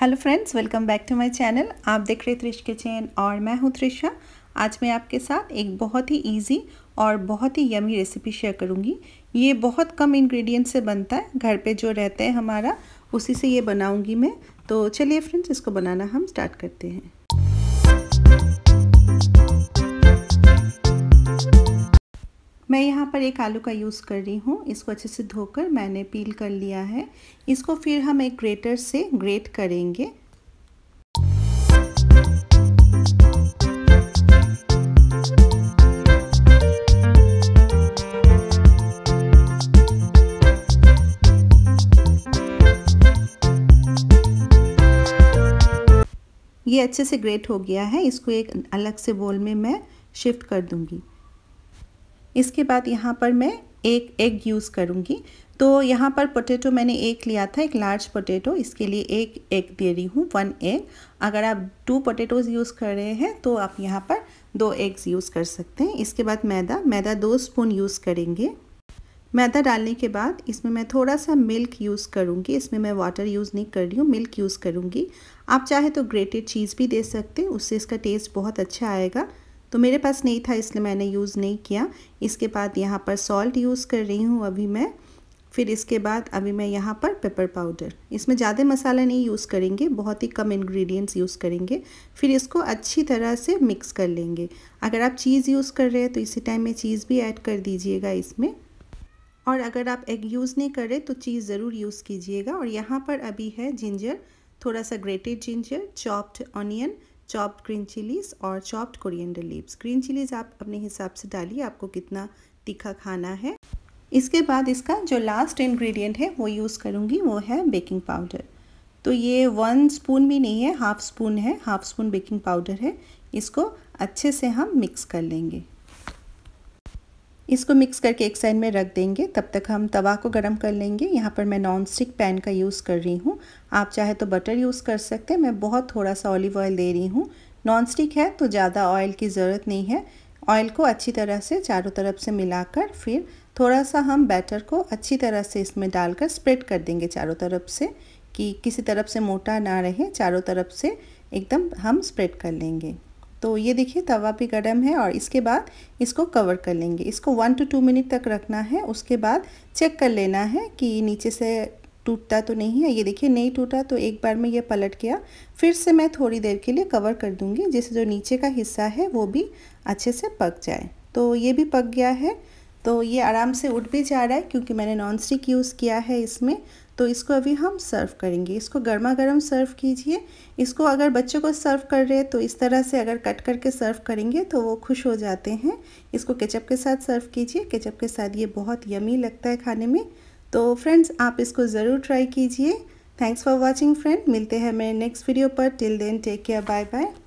hello friends welcome back to my channel आप देख रहे त्रिश किचन और मैं हूं त्रिशा आज मैं आपके साथ एक बहुत ही इजी और बहुत ही यमी रेसिपी शेयर करूंगी ये बहुत कम इंग्रेडिएंट से बनता है घर पे जो रहते हैं हमारा उसी से ये बनाऊंगी मैं तो चलिए फ्रेंड्स इसको बनाना हम स्टार्ट करते हैं मैं यहाँ पर एक आलू का यूज़ कर रही हूँ इसको अच्छे से धोकर मैंने पील कर लिया है इसको फिर हम एक ग्रेटर से ग्रेट करेंगे ये अच्छे से ग्रेट हो गया है इसको एक अलग से बोल में मैं शिफ्ट कर दूंगी इसके बाद यहाँ पर मैं एक एग यूज़ करूँगी तो यहाँ पर पोटैटो मैंने एक लिया था एक लार्ज पोटैटो इसके लिए एक एग दे रही हूँ वन एग अगर आप टू पोटैटोज़ यूज़ कर रहे हैं तो आप यहाँ पर दो एग्स यूज़ कर सकते हैं इसके बाद मैदा मैदा दो स्पून यूज़ करेंगे मैदा डालने के बाद इसमें मैं थोड़ा सा मिल्क यूज़ करूँगी इसमें मैं वाटर यूज़ नहीं कर रही हूँ मिल्क यूज़ करूँगी आप चाहे तो ग्रेटेड चीज़ भी दे सकते हैं उससे इसका टेस्ट बहुत अच्छा आएगा तो मेरे पास नहीं था इसलिए मैंने यूज़ नहीं किया इसके बाद यहाँ पर सॉल्ट यूज़ कर रही हूँ अभी मैं फिर इसके बाद अभी मैं यहाँ पर पेपर पाउडर इसमें ज़्यादा मसाला नहीं यूज़ करेंगे बहुत ही कम इंग्रेडिएंट्स यूज़ करेंगे फिर इसको अच्छी तरह से मिक्स कर लेंगे अगर आप चीज़ यूज़ कर रहे हैं तो इसी टाइम में चीज़ भी ऐड कर दीजिएगा इसमें और अगर आप एग यूज़ नहीं कर रहे तो चीज़ ज़रूर यूज़ कीजिएगा और यहाँ पर अभी है जिंजर थोड़ा सा grated ginger chopped onion chopped green chillies और chopped coriander leaves green chillies आप अपने हिसाब से डालिए आपको कितना तीखा खाना है इसके बाद इसका जो लास्ट इंग्रेडिएंट है वो यूज़ करूँगी वो है बेकिंग पाउडर तो ये वन स्पून भी नहीं है हाफ़ स्पून है हाफ़ स्पून बेकिंग पाउडर है इसको अच्छे से हम मिक्स कर लेंगे इसको मिक्स करके एक साइड में रख देंगे तब तक हम तवा को गर्म कर लेंगे यहाँ पर मैं नॉन स्टिक पैन का यूज़ कर रही हूँ आप चाहे तो बटर यूज़ कर सकते हैं मैं बहुत थोड़ा सा ऑलिव ऑयल दे रही हूँ नॉन स्टिक है तो ज़्यादा ऑयल की ज़रूरत नहीं है ऑयल को अच्छी तरह से चारों तरफ से मिलाकर फिर थोड़ा सा हम बैटर को अच्छी तरह से इसमें डालकर स्प्रेड कर देंगे चारों तरफ से कि किसी तरफ से मोटा ना रहे चारों तरफ से एकदम हम स्प्रेड कर लेंगे तो ये देखिए तवा भी गर्म है और इसके बाद इसको कवर कर लेंगे इसको वन टू टू मिनट तक रखना है उसके बाद चेक कर लेना है कि नीचे से टूटता तो नहीं है ये देखिए नहीं टूटा तो एक बार में ये पलट गया फिर से मैं थोड़ी देर के लिए कवर कर दूँगी जिससे जो नीचे का हिस्सा है वो भी अच्छे से पक जाए तो ये भी पक गया है तो ये आराम से उठ भी जा रहा है क्योंकि मैंने नॉन स्टिक यूज़ किया है इसमें तो इसको अभी हम सर्व करेंगे इसको गर्मा गर्म सर्व कीजिए इसको अगर बच्चों को सर्व कर रहे हैं तो इस तरह से अगर कट करके सर्व करेंगे तो वो खुश हो जाते हैं इसको केचप के साथ सर्व कीजिए केचप के साथ ये बहुत यमी लगता है खाने में तो फ्रेंड्स आप इसको ज़रूर ट्राई कीजिए थैंक्स फॉर वॉचिंग फ्रेंड मिलते हैं मेरे नेक्स्ट वीडियो पर till then take care bye bye